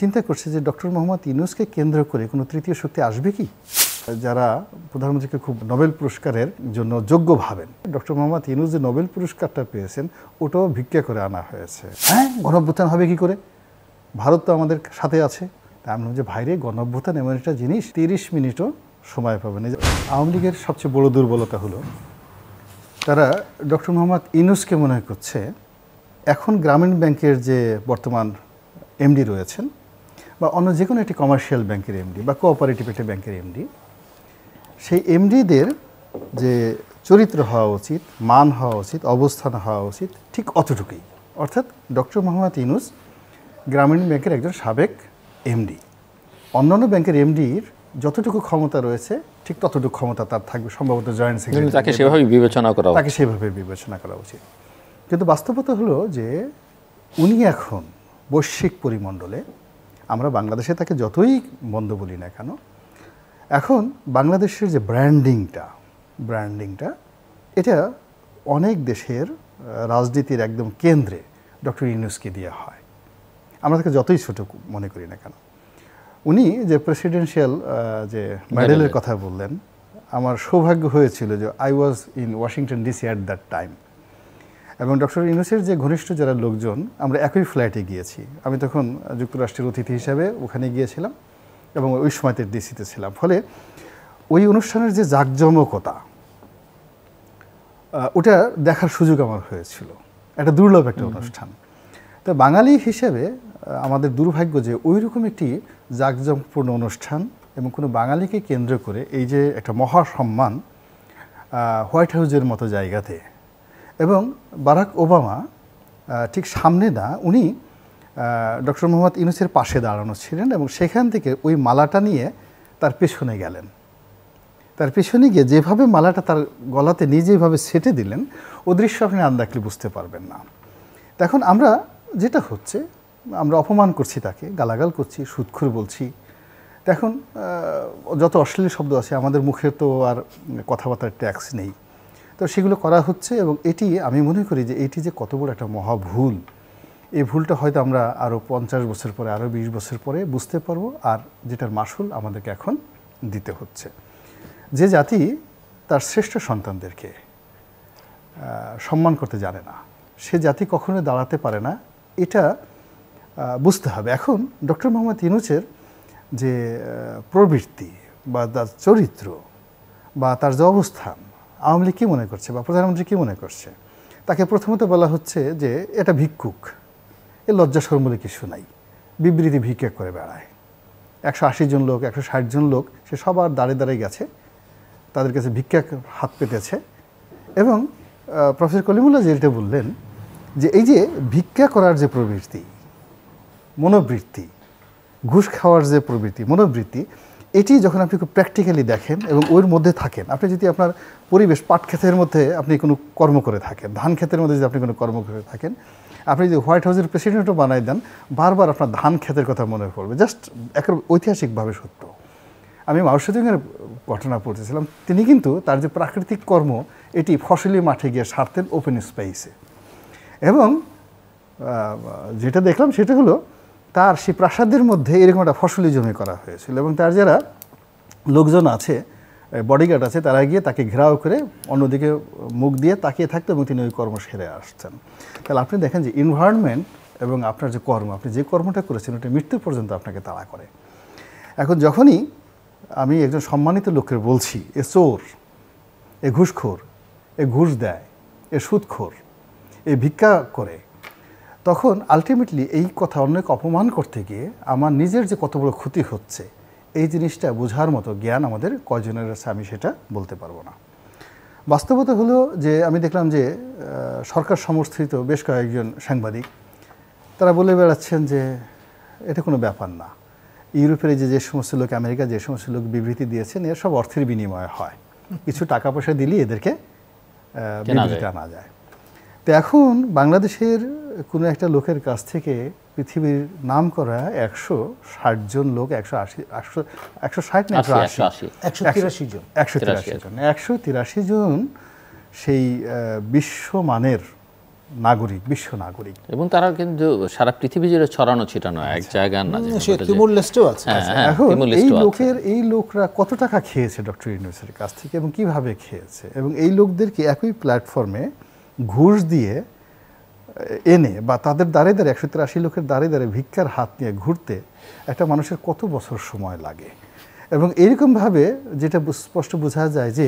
চিন্তা করছে যে ডক্টর মোহাম্মদ ইউনুসকে কেন্দ্র করে কোনো তৃতীয় শক্তি আসবে কি যারা প্রধানমন্ত্রীকে খুব নোবেল পুরস্কারের জন্য যোগ্য ভাবেন ডক্টর মোহাম্মদ ইউনুস যে নোবেল পুরস্কারটা পেয়েছেন ওটাও ভিক্ষা করে আনা হয়েছে হ্যাঁ গণভ্যুত্থান হবে কি করে ভারত তো আমাদের সাথে আছে তাই আমি যে ভাইরে গণভ্যুত্থান এমন একটা জিনিস তিরিশ মিনিটও সময় পাবে না আওয়ামী লীগের সবচেয়ে বড় দুর্বলতা হলো তারা ডক্টর মোহাম্মদ ইউনুসকে মনে করছে এখন গ্রামীণ ব্যাংকের যে বর্তমান এমডি রয়েছেন বা অন্য যে কোনো একটি কমার্শিয়াল ব্যাংকের এমডি বা কোঅপারেটিভ একটি ব্যাংকের এমডি সেই এমডিদের যে চরিত্র হওয়া উচিত মান হওয়া উচিত অবস্থান হওয়া উচিত ঠিক অতটুকুই অর্থাৎ ডক্টর মোহাম্মদ ইনুস গ্রামীণ ব্যাংকের একজন সাবেক এমডি অন্যান্য ব্যাংকের এমডির যতটুকু ক্ষমতা রয়েছে ঠিক ততটুকু ক্ষমতা তার থাকবে সম্ভবত জয়েন্ট সেক্রেটারি তাকে সেভাবে বিবেচনা করা তাকে সেভাবে বিবেচনা করা উচিত কিন্তু বাস্তবতা হলো যে উনি এখন বৈশ্বিক পরিমণ্ডলে আমরা বাংলাদেশে তাকে যতই বন্ধ বলি না কেন এখন বাংলাদেশের যে ব্র্যান্ডিংটা ব্র্যান্ডিংটা এটা অনেক দেশের রাজনীতির একদম কেন্দ্রে ডক্টর ইউনুসকে দিয়ে হয় আমরা তাকে যতই ছোট মনে করি না কেন উনি যে প্রেসিডেন্সিয়াল যে মেডেলের কথা বললেন আমার সৌভাগ্য হয়েছিল যে I was in Washington DC at that time এবং ডক্টর ইউনুসের যে ঘনিষ্ঠ যারা লোকজন আমরা একই ফ্ল্যাটে গিয়েছি আমি তখন যুক্তরাষ্ট্রের অতিথি হিসাবে ওখানে গিয়েছিলাম এবং ওই সময়তে ডিসিতে ছিলাম ফলে ওই অনুষ্ঠানের যে জাঁকজমকতা ওটা দেখার সুযোগ আমার হয়েছিল একটা দুর্লভ একটা অনুষ্ঠান তো বাঙালি হিসেবে আমাদের দুর্ভাগ্য যে ওই রকম একটি জাঁকজমকপূর্ণ অনুষ্ঠান এবং কোনো বাঙালিকে কেন্দ্র করে এই যে একটা মহাসম্মান হোয়াইট হাউজের মতো জায়গাতে এবং বারাক ওবামা ঠিক সামনে না উনি ডক্টর মোহাম্মদ ইউনুসের পাশে দাঁড়ানো ছিলেন এবং সেখান থেকে ওই মালাটা নিয়ে তার পেছনে গেলেন তার পেছনে গিয়ে যেভাবে মালাটা তার গলাতে যেভাবে সেটে দিলেন ও দৃশ্য আপনি আন্দাকলি বুঝতে পারবেন না এখন আমরা যেটা হচ্ছে আমরা অপমান করছি তাকে গালাগাল করছি সুৎখুর বলছি এখন যত অশ্লীল শব্দ আছে আমাদের মুখে তো আর কথাবার্তার ট্যাক্স নেই তো সেগুলো করা হচ্ছে এবং এটি আমি মনে করি যে এটি যে কত বড় একটা মহাভুল এই ভুলটা হয়তো আমরা আরও পঞ্চাশ বছর পরে আরও বিশ বছর পরে বুঝতে পারবো আর যেটার মাসুল আমাদেরকে এখন দিতে হচ্ছে যে জাতি তার শ্রেষ্ঠ সন্তানদেরকে সম্মান করতে জানে না সে জাতি কখনো দাঁড়াতে পারে না এটা বুঝতে হবে এখন ডক্টর মোহাম্মদ ইনুচের যে প্রবৃত্তি বা তার চরিত্র বা তার যে অবস্থান আওয়ামী লীগ কী মনে করছে বা প্রধানমন্ত্রী কী মনে করছে তাকে প্রথমত বলা হচ্ছে যে এটা ভিক্ষুক এ লজ্জা শর্মলে কিছু নাই বিবৃতি ভিক্ষা করে বেড়ায় একশো আশি জন লোক একশো ষাট জন লোক সে সবার দাঁড়ে দাঁড়িয়ে গেছে তাদের কাছে ভিক্ষা হাত পেতেছে এবং প্রফেসর কলিমুল্লা যেটা বললেন যে এই যে ভিক্ষা করার যে প্রবৃত্তি মনোবৃত্তি ঘুষ খাওয়ার যে প্রবৃত্তি মনোবৃত্তি এটি যখন আপনি খুব প্র্যাকটিক্যালি দেখেন এবং ওর মধ্যে থাকেন আপনি যদি আপনার পরিবেশ পাট ক্ষেতের মধ্যে আপনি কোনো কর্ম করে থাকেন ধান ক্ষেতের মধ্যে যদি আপনি কোনো কর্ম করে থাকেন আপনি যদি হোয়াইট হাউসের প্রেসিডেন্টও বানাই দেন বারবার আপনার ধান ক্ষেতের কথা মনে পড়বে জাস্ট এক ঐতিহাসিকভাবে সত্য আমি মাউসেদিংয়ের ঘটনা পড়তেছিলাম তিনি কিন্তু তার যে প্রাকৃতিক কর্ম এটি ফসলি মাঠে গিয়ে সারতেন ওপেন স্পেসে এবং যেটা দেখলাম সেটা হলো তার সেই প্রাসাদের মধ্যে এরকম একটা ফসলি জমি করা হয়েছিল এবং তার যারা লোকজন আছে বডিগার্ড আছে তারা গিয়ে তাকে ঘেরাও করে অন্যদিকে মুখ দিয়ে তাকিয়ে থাকতো এবং তিনি ওই কর্ম সেরে আসছেন তাহলে আপনি দেখেন যে এনভায়রনমেন্ট এবং আপনার যে কর্ম আপনি যে কর্মটা করেছেন ওটা মৃত্যু পর্যন্ত আপনাকে তাড়া করে এখন যখনই আমি একজন সম্মানিত লোকের বলছি এ চোর এ ঘুষখোর এ ঘুষ দেয় এ সুদখোর এ ভিক্ষা করে তখন আলটিমেটলি এই কথা অনেক অপমান করতে গিয়ে আমার নিজের যে কত বড় ক্ষতি হচ্ছে এই জিনিসটা বোঝার মতো জ্ঞান আমাদের কয়জনের আছে আমি সেটা বলতে পারবো না বাস্তবতা হলো যে আমি দেখলাম যে সরকার সমর্থিত বেশ কয়েকজন সাংবাদিক তারা বলে বেড়াচ্ছেন যে এটা কোনো ব্যাপার না ইউরোপের যে যে সমস্ত লোক আমেরিকা যে সমস্ত লোক বিবৃতি দিয়েছেন এর সব অর্থের বিনিময়ে হয় কিছু টাকা পয়সা দিলেই এদেরকে বিবৃতি আনা যায় তো এখন বাংলাদেশের কোনো একটা লোকের কাছ থেকে পৃথিবীর নাম করা একশো ষাট জন লোক একশো আশি একশো একশো ষাট না একশো আশি একশো তিরাশি জন একশো তিরাশি জন একশো তিরাশি জন সেই বিশ্বমানের নাগরিক বিশ্ব নাগরিক এবং তারা কিন্তু সারা পৃথিবী জুড়ে ছড়ানো ছিটানো এক আচ্ছা। জায়গা না তিমুর লিস্টেও আছে হ্যাঁ, আচ্ছা, হ্যাঁ, এখন এই লোকের এই লোকরা কত টাকা খেয়েছে ডক্টর ইউনিভার্সিটির কাছ থেকে এবং কিভাবে খেয়েছে এবং এই লোকদেরকে একই প্ল্যাটফর্মে ঘুষ দিয়ে এনে বা তাদের দাঁড়িয়ে দাঁড়িয়ে একশো তিরাশি লোকের দাঁড়িয়ে দাঁড়িয়ে ভিক্ষার হাত নিয়ে ঘুরতে একটা মানুষের কত বছর সময় লাগে এবং এইরকমভাবে যেটা স্পষ্ট বোঝা যায় যে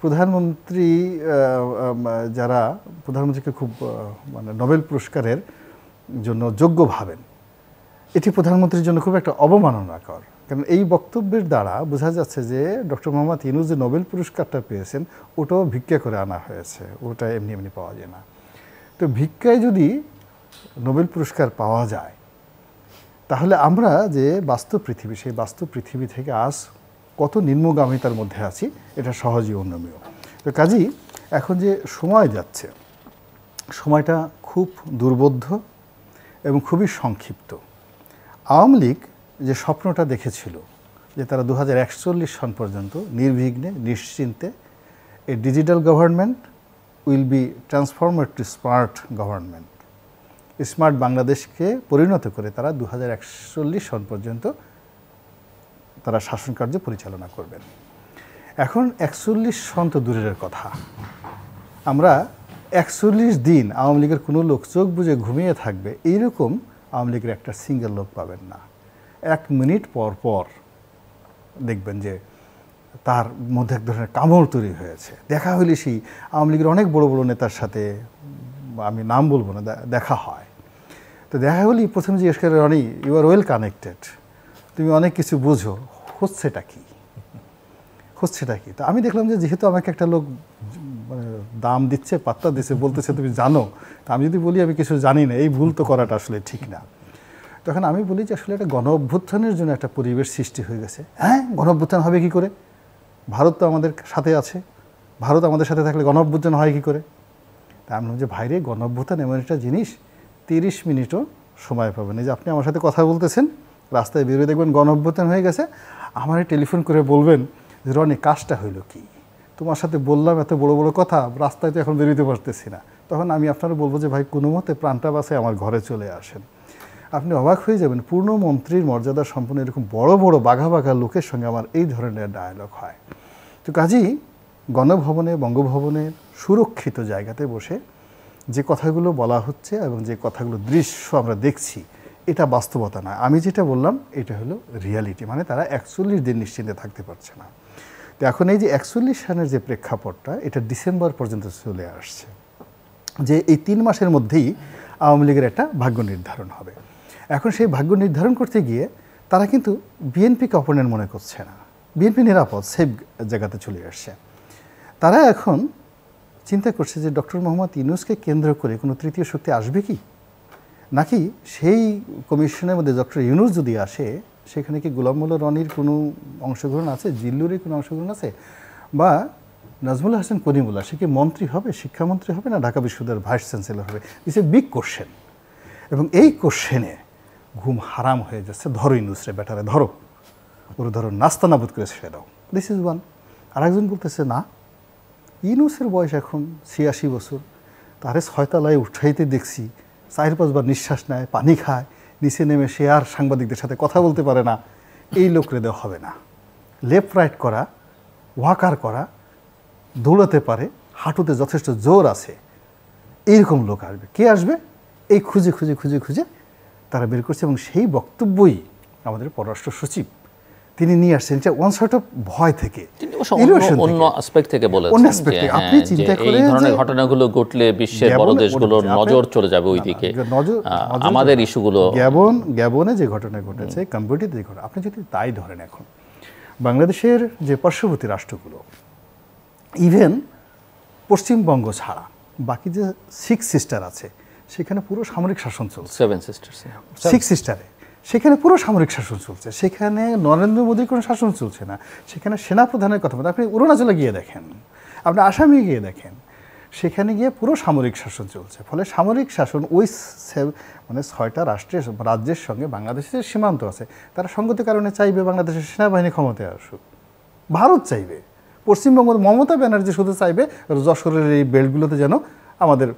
প্রধানমন্ত্রী যারা প্রধানমন্ত্রীকে খুব মানে নোবেল পুরস্কারের জন্য যোগ্য ভাবেন এটি প্রধানমন্ত্রীর জন্য খুব একটা অবমাননাকর কারণ এই বক্তব্যের দ্বারা বোঝা যাচ্ছে যে ডক্টর মোহাম্মদ ইনুজ যে নোবেল পুরস্কারটা পেয়েছেন ওটাও ভিক্ষা করে আনা হয়েছে ওটা এমনি এমনি পাওয়া যায় না তো ভিক্ষায় যদি নোবেল পুরস্কার পাওয়া যায় তাহলে আমরা যে বাস্তব পৃথিবী সেই বাস্তব পৃথিবী থেকে আজ কত নিম্নগামিতার মধ্যে আছি এটা সহজেই অন্যমীয় তো কাজী এখন যে সময় যাচ্ছে সময়টা খুব দুর্বোধ্য এবং খুবই সংক্ষিপ্ত আওয়ামী লীগ যে স্বপ্নটা দেখেছিল যে তারা দু সন পর্যন্ত নির্বিঘ্নে নিশ্চিন্তে এই digital government will be transformer to smart government smart বাংলাদেশকে পরিণত করে তারা দু হাজার সন পর্যন্ত তারা শাসন কার্য পরিচালনা করবেন এখন একচল্লিশ সন তো দূরের কথা আমরা একচল্লিশ দিন আওয়ামী লীগের কোনো লোক চোখ বুঝে ঘুমিয়ে থাকবে এইরকম আওয়ামী লীগের একটা সিঙ্গেল লোক পাবেন না এক মিনিট পর পর দেখবেন যে তার মধ্যে এক ধরনের কামড় তৈরি হয়েছে দেখা হইলে সেই আওয়ামী লীগের অনেক বড় বড় নেতার সাথে আমি নাম বলবো না দেখা হয় তো দেখা হলেই প্রথমে জিজ্ঞেস করে Roni you are well connected তুমি অনেক কিছু বোঝো হচ্ছেটা কি হচ্ছেটা কি তো আমি দেখলাম যে যেহেতু আমাকে একটা লোক মানে দাম দিচ্ছে পাত্তা দিচ্ছে বলতেছে তুমি জানো তা আমি যদি বলি আমি কিছু জানি না এই ভুল তো করাটা আসলে ঠিক না তখন আমি বলি যে আসলে একটা গণ অভ্যুত্থানের জন্য একটা পরিবেশ সৃষ্টি হয়ে গেছে হ্যাঁ গণ অভ্যুত্থান হবে কি করে ভারত তো আমাদের সাথে আছে ভারত আমাদের সাথে থাকলে গণঅভ্যুত্থান হয় কী করে তা আমি যে ভাইরে গণঅভ্যুত্থান এমন একটা জিনিস তিরিশ মিনিটও সময় পাবেন এই যে আপনি আমার সাথে কথা বলতেছেন রাস্তায় বেরোয় দেখবেন গণঅভ্যুত্থান হয়ে গেছে আমারে টেলিফোন করে বলবেন যে রনি কাজটা হইলো কি তোমার সাথে বললাম এত বড় বড় কথা রাস্তায় তো এখন বেরোতে পারতেছি না তখন আমি আপনারা বলবো যে ভাই কোনো মতে প্রাণটা বাসে আমার ঘরে চলে আসেন আপনি অবাক হয়ে যাবেন পূর্ণ মন্ত্রীর মর্যাদা সম্পন্ন এরকম বড় বড় বাঘা বাঘা লোকের সঙ্গে আমার এই ধরনের ডায়ালগ হয় তো কাজেই গণভবনে বঙ্গভবনের সুরক্ষিত জায়গাতে বসে যে কথাগুলো বলা হচ্ছে এবং যে কথাগুলো দৃশ্য আমরা দেখছি এটা বাস্তবতা নয় আমি যেটা বললাম এটা হলো রিয়ালিটি মানে তারা একচল্লিশ দিন নিশ্চিন্তে থাকতে পারছে না তো এখন এই যে একচল্লিশ সালের যে প্রেক্ষাপটটা এটা ডিসেম্বর পর্যন্ত চলে আসছে যে এই তিন মাসের মধ্যেই আওয়ামী লীগের একটা ভাগ্য নির্ধারণ হবে এখন সেই ভাগ্য নির্ধারণ করতে গিয়ে তারা কিন্তু বিএনপিকে অপোনেন্ট মনে করছে না বিএনপি নিরাপদ সেফ জায়গাতে চলে আসছে তারা এখন চিন্তা করছে যে ডক্টর মোহাম্মদ ইউনুসকে কেন্দ্র করে কোনো তৃতীয় শক্তি আসবে কি নাকি সেই কমিশনের মধ্যে ডক্টর ইউনুস যদি আসে সেখানে কি গোলামুল্লা রনির কোনো অংশগ্রহণ আছে জিল্লুরের কোনো অংশগ্রহণ আছে বা নাজমুল হাসান করিমুল্লা সে কি মন্ত্রী হবে শিক্ষামন্ত্রী হবে না ঢাকা বিশ্ববিদ্যালয়ের ভাইস চ্যান্সেলর হবে ইস এ বিগ কোশ্চেন এবং এই কোশ্চেনে ঘুম হারাম হয়ে যাচ্ছে ধরো ইউনুসরে ব্যাটারে ধরো ওরা ধরো নাস্তা নাবুদ করেছে সেটাও দিস ইজ ওয়ান আর একজন বলতেছে না ইউনুসের বয়স এখন ছিয়াশি বছর তারে ছয়তলায় উঠাইতে দেখছি চার পাঁচবার নিঃশ্বাস নেয় পানি খায় নিচে নেমে সে আর সাংবাদিকদের সাথে কথা বলতে পারে না এই লোকরে দেওয়া হবে না লেফট রাইট করা ওয়াকার করা দৌড়াতে পারে হাঁটুতে যথেষ্ট জোর আছে এইরকম লোক আসবে কে আসবে এই খুঁজে খুঁজে খুঁজে খুঁজে তারা বের করছে এবং সেই বক্তব্যই আমাদের পররাষ্ট্র সচিব তিনি নিয়ে আসছেন যে ওয়ান সর্ট অফ ভয় থেকে অন্য অ্যাসপেক্ট থেকে বলেছেন অন্য অ্যাসপেক্ট আপনি চিন্তা করে এই ধরনের ঘটনাগুলো ঘটলে বিশ্বের বড় দেশগুলোর নজর চলে যাবে ওই দিকে আমাদের ইস্যুগুলো গ্যাবন গ্যাবনে যে ঘটনা ঘটেছে কম্পিউটার যে ঘটনা আপনি যদি তাই ধরেন এখন বাংলাদেশের যে পার্শ্ববর্তী রাষ্ট্রগুলো ইভেন পশ্চিমবঙ্গ ছাড়া বাকি যে সিক্স সিস্টার আছে সেখানে পুরো সামরিক শাসন চলছে সেভেন সিস্টার সিক্স সিস্টারে সেখানে পুরো সামরিক শাসন চলছে সেখানে নরেন্দ্র মোদীর কোনো শাসন চলছে না সেখানে সেনাপ্রধানের কথা বলতে আপনি অরুণাচলে গিয়ে দেখেন আপনি আসামে গিয়ে দেখেন সেখানে গিয়ে পুরো সামরিক শাসন চলছে ফলে সামরিক শাসন ওই মানে ছয়টা রাষ্ট্রের রাজ্যের সঙ্গে বাংলাদেশের সীমান্ত আছে তারা সঙ্গতির কারণে চাইবে বাংলাদেশের সেনাবাহিনী ক্ষমতায় আসুক ভারত চাইবে পশ্চিমবঙ্গ মমতা ব্যানার্জি শুধু চাইবে যশোরের এই বেল্টগুলোতে যেন আমাদের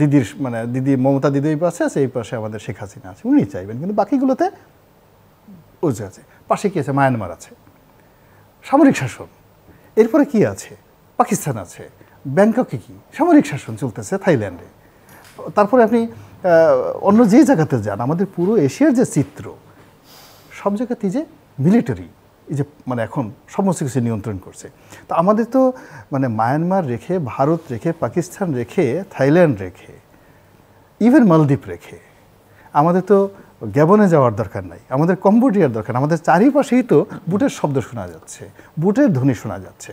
দিদির মানে দিদি মমতা দিদি এই পাশে আছে এই পাশে আমাদের শেখ হাসিনা আছে উনি চাইবেন কিন্তু বাকিগুলোতে ওজে আছে পাশে কী আছে মায়ানমার আছে সামরিক শাসন এরপরে কি আছে পাকিস্তান আছে ব্যাংককে কি সামরিক শাসন চলতেছে থাইল্যান্ডে তারপরে আপনি অন্য যে জায়গাতে যান আমাদের পুরো এশিয়ার যে চিত্র সব জায়গাতেই যে মিলিটারি এই যে মানে এখন সমস্ত কিছু নিয়ন্ত্রণ করছে তো আমাদের তো মানে মায়ানমার রেখে ভারত রেখে পাকিস্তান রেখে থাইল্যান্ড রেখে ইভেন মালদ্বীপ রেখে আমাদের তো গ্যাবনে যাওয়ার দরকার নাই আমাদের কম্বোডিয়ার দরকার আমাদের চারিপাশেই তো বুটের শব্দ শোনা যাচ্ছে বুটের ধ্বনি শোনা যাচ্ছে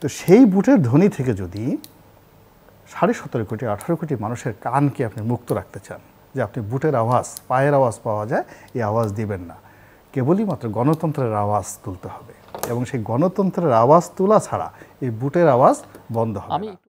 তো সেই বুটের ধ্বনি থেকে যদি সাড়ে সতেরো কোটি আঠারো কোটি মানুষের কানকে আপনি মুক্ত রাখতে চান যে আপনি বুটের আওয়াজ পায়ের আওয়াজ পাওয়া যায় এই আওয়াজ দিবেন না কেবলই মাত্র গণতন্ত্রের আওয়াজ তুলতে হবে এবং সেই গণতন্ত্রের আওয়াজ তোলা ছাড়া এই বুটের আওয়াজ বন্ধ হবে